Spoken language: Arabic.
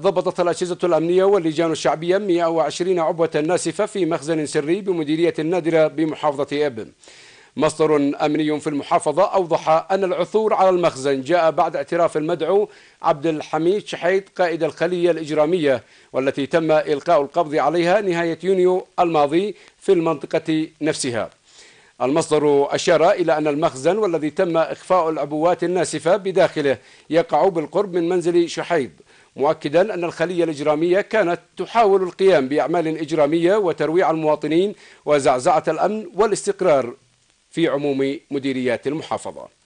ضبطت الأجهزة الأمنية واللجان الشعبية 120 عبوة ناسفة في مخزن سري بمديرية النادرة بمحافظة إبن مصدر أمني في المحافظة أوضح أن العثور على المخزن جاء بعد اعتراف المدعو عبد الحميد شحيد قائد الخلية الإجرامية والتي تم إلقاء القبض عليها نهاية يونيو الماضي في المنطقة نفسها المصدر أشار إلى أن المخزن والذي تم إخفاء العبوات الناسفة بداخله يقع بالقرب من منزل شحيد مؤكدا أن الخلية الإجرامية كانت تحاول القيام بأعمال إجرامية وترويع المواطنين وزعزعة الأمن والاستقرار في عموم مديريات المحافظة